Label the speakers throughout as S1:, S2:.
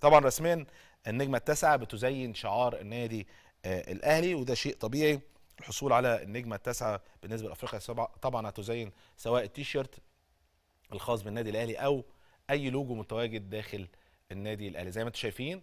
S1: طبعا رسميا النجمه التاسعه بتزين شعار النادي آه، الاهلي وده شيء طبيعي الحصول على النجمه التاسعه بالنسبه لافريقيا طبعا هتزين سواء التيشيرت الخاص بالنادي الاهلي او اي لوجو متواجد داخل النادي الاهلي زي ما انتم شايفين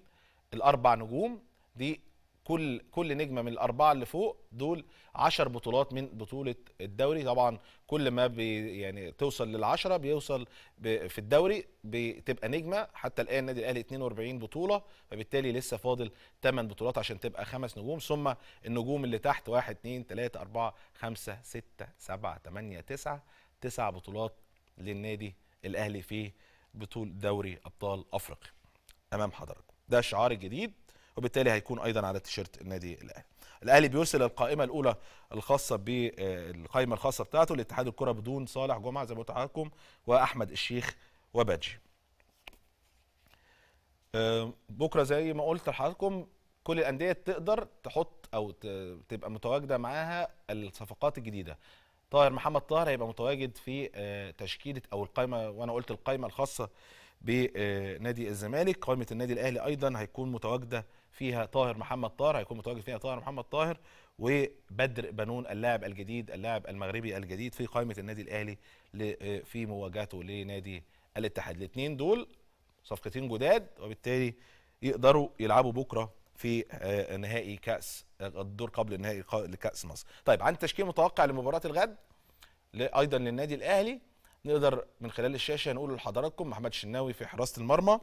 S1: الاربع نجوم دي كل كل نجمه من الاربعه اللي فوق دول 10 بطولات من بطوله الدوري طبعا كل ما بي يعني توصل لل10 بيوصل في الدوري بتبقى نجمه حتى الان النادي الاهلي 42 بطوله فبالتالي لسه فاضل 8 بطولات عشان تبقى خمس نجوم ثم النجوم اللي تحت 1 2 3 4 5 6 7 8 9 9 بطولات للنادي الاهلي في بطول دوري ابطال افريقيا امام حضراتكم ده الشعار الجديد وبالتالي هيكون ايضا على تيشيرت النادي الاهلي الاهلي بيرسل القائمه الاولى الخاصه بالقائمه آه، الخاصه بتاعته لاتحاد الكره بدون صالح جمعه زي ما قلت لحضراتكم واحمد الشيخ وباجي بكره زي ما قلت لحضراتكم كل الانديه تقدر تحط او تبقى متواجده معاها الصفقات الجديده طاهر محمد طاهر هيبقى متواجد في آه، تشكيله او القائمه وانا قلت القائمه الخاصه بنادي الزمالك قائمه النادي الاهلي ايضا هيكون متواجده فيها طاهر محمد طاهر هيكون متواجد فيها طاهر محمد طاهر وبدر بنون اللاعب الجديد اللاعب المغربي الجديد في قائمه النادي الاهلي في مواجهته لنادي الاتحاد الاثنين دول صفقتين جداد وبالتالي يقدروا يلعبوا بكره في آه، نهائي كاس الدور قبل النهائي لكاس مصر طيب عن تشكيل متوقع لمباراه الغد ايضا للنادي الاهلي نقدر من خلال الشاشه نقول لحضراتكم محمد شناوي في حراسه المرمى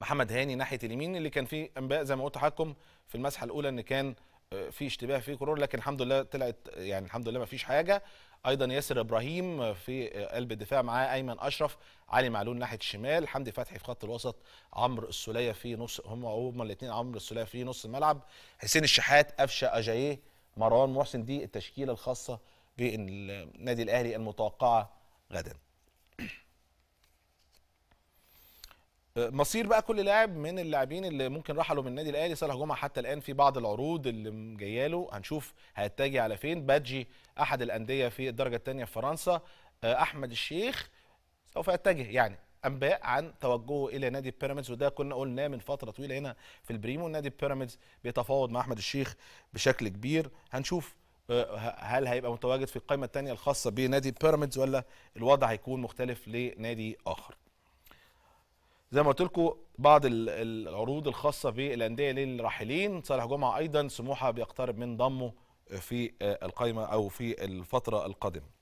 S1: محمد هاني ناحيه اليمين اللي كان فيه انباء زي ما قلت لحضراتكم في المسحه الاولى ان كان آه، في اشتباه في كرور لكن الحمد لله طلعت يعني الحمد لله ما فيش حاجه ايضا ياسر ابراهيم في آه، قلب الدفاع معاه ايمن اشرف علي معلول ناحيه الشمال حمدي فتحي في خط الوسط عمرو السوليه في نص هم هم الاثنين عمرو السوليه في نص الملعب حسين الشحات قفشه اجايه مروان محسن دي التشكيله الخاصه بالنادي الاهلي المتوقعه غدا أه، مصير بقى كل لاعب من اللاعبين اللي ممكن رحلوا من النادي الاهلي صالح جمعه حتى الان في بعض العروض اللي جايه له هنشوف هيتجه على فين بادجي احد الانديه في الدرجه الثانيه في فرنسا أه، احمد الشيخ سوف يتجه يعني انباء عن توجهه الى نادي بيراميدز وده كنا قلناه من فتره طويله هنا في البريمو نادي بيراميدز بيتفاوض مع احمد الشيخ بشكل كبير هنشوف هل هيبقى متواجد في القائمه الثانيه الخاصه بنادي بيراميدز ولا الوضع هيكون مختلف لنادي اخر زي ما قلت لكم بعض العروض الخاصه بالانديه للراحلين صالح جمعه ايضا سموحه بيقترب من ضمه في آه، القائمه او في الفتره القادمه